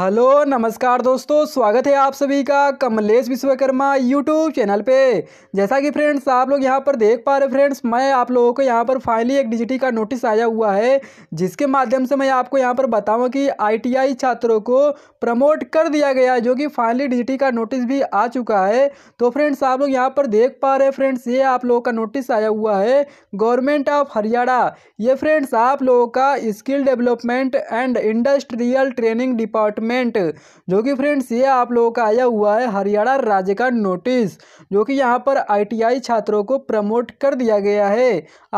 hello नमस्कार दोस्तों स्वागत है आप सभी का कमलेश विश्वकर्मा यूट्यूब चैनल पे जैसा कि फ्रेंड्स आप लोग यहाँ पर देख पा रहे फ्रेंड्स मैं आप लोगों को यहाँ पर फाइनली एक डिजिटी का नोटिस आया हुआ है जिसके माध्यम से मैं आपको यहाँ पर बताऊँ कि आईटीआई छात्रों को प्रमोट कर दिया गया है जो कि फाइनली डिजिटी का नोटिस भी आ चुका है तो फ्रेंड्स आप लोग यहाँ पर देख पा रहे फ्रेंड्स ये आप लोगों का नोटिस आया हुआ है गवर्नमेंट ऑफ हरियाणा ये फ्रेंड्स आप लोगों का skill development and industrial training department assignment जो कि फ्रेंड्स ये आप लोगों का आया हुआ है हरियाणा राज्य का नोटिस जो कि यहाँ पर आईटीआई छात्रों को प्रमोट कर दिया गया है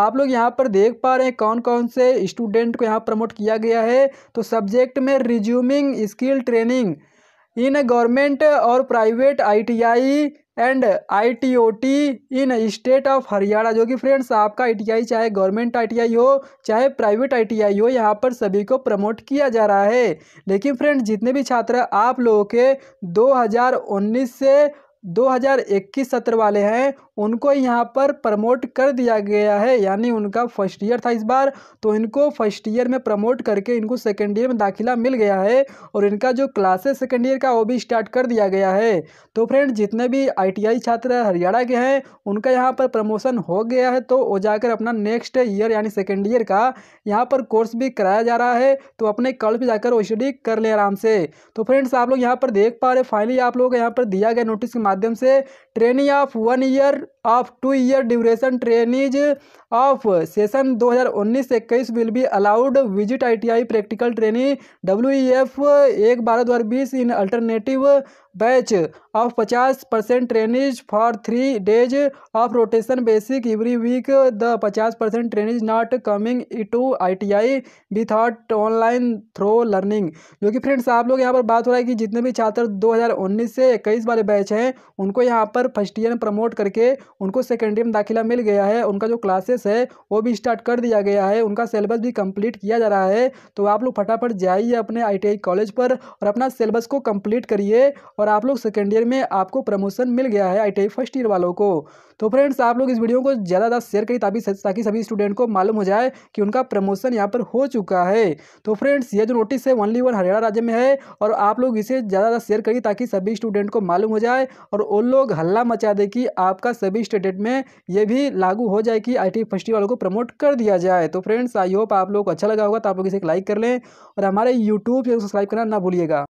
आप लोग यहाँ पर देख पा रहे हैं कौन कौन से स्टूडेंट को यहाँ प्रमोट किया गया है तो सब्जेक्ट में resuming skill training in government और private ITI and ITOT in state of Haryana जो कि फ्रेंड्स आपका आईटीआई चाहे गवर्नमेंट आईटीआई हो चाहे प्राइवेट आईटीआई हो यहाँ पर सभी को प्रमोट किया जा रहा है लेकिन फ्रेंड्स जितने भी छात्र आप लोगों के 2019 से 2021 सत्र वाले हैं उनको यहाँ पर प्रमोट कर दिया गया है यानी उनका फर्स्ट ईयर था इस बार तो इनको फर्स्ट ईयर में प्रमोट करके इनको सेकेंड ईयर में दाखिला मिल गया है और इनका जो क्लासेस सेकेंड ईयर का वो भी स्टार्ट कर दिया गया है तो फ्रेंड जितने भी आई छात्र हरियाणा के हैं उनका यहाँ पर प्रमोशन हो गया है तो वो जाकर अपना नेक्स्ट ईयर यानी सेकेंड ईयर का यहाँ पर कोर्स भी कराया जा रहा है तो अपने कल पर जाकर वो स्टडी कर लें आराम से तो फ्रेंड्स आप लोग यहाँ पर देख पा रहे फाइनली आप लोग यहाँ पर दिया गया नोटिस के माध्यम से trainee of one year of two year duration trainees of session 2019 से इक्कीस will be allowed visit ITI practical training F एक बारह दो हज़ार बीस इन अल्टरनेटिव बैच ऑफ पचास percent trainees for three days of rotation basic every week the पचास percent trainees not coming to I T I without online through learning जो कि friends आप लोग यहाँ पर बात हो रहा है कि जितने भी छात्र 2019 से इक्कीस वाले बैच हैं उनको यहाँ पर फर्स्ट ईयर में प्रमोट करके उनको सेकेंड ईयर में दाखिला मिल गया है उनका जो क्लासेस प्रोसेस है वो भी स्टार्ट कर दिया गया है उनका सिलेबस भी कंप्लीट किया जा रहा है तो आप लोग फटाफट जाइए अपने आई कॉलेज पर और अपना सिलेबस को कंप्लीट करिए और आप लोग सेकेंड ईयर में आपको प्रमोशन मिल गया है आई फर्स्ट ईयर वालों को तो फ्रेंड्स आप लोग इस वीडियो को ज़्यादा ज़्यादा शेयर करिए ताकि ताकि सभी स्टूडेंट को मालूम हो जाए कि उनका प्रमोशन यहाँ पर हो चुका है तो फ्रेंड्स ये जो नोटिस है ओनली वन हरियाणा राज्य में है और आप लोग इसे ज़्यादा ज़्यादा शेयर करिए ताकि सभी स्टूडेंट को मालूम हो जाए और उन लोग हल्ला मचा दे कि आपका सभी स्टेट में ये भी लागू हो जाए कि आई फेस्टिवल वालों को प्रमोट कर दिया जाए तो फ्रेंड्स आई होप आप लोग को अच्छा लगा होगा तो आप लोग इसे एक लाइक कर लें और हमारे यूट्यूब चैनल सब्सक्राइब करना ना भूलिएगा